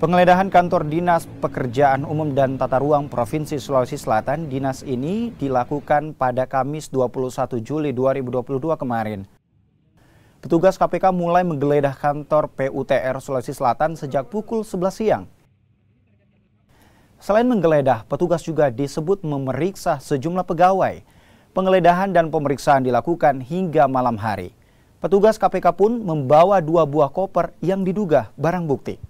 Penggeledahan kantor Dinas Pekerjaan Umum dan Tata Ruang Provinsi Sulawesi Selatan, dinas ini dilakukan pada Kamis 21 Juli 2022 kemarin. Petugas KPK mulai menggeledah kantor PUTR Sulawesi Selatan sejak pukul 11 siang. Selain menggeledah, petugas juga disebut memeriksa sejumlah pegawai. Penggeledahan dan pemeriksaan dilakukan hingga malam hari. Petugas KPK pun membawa dua buah koper yang diduga barang bukti.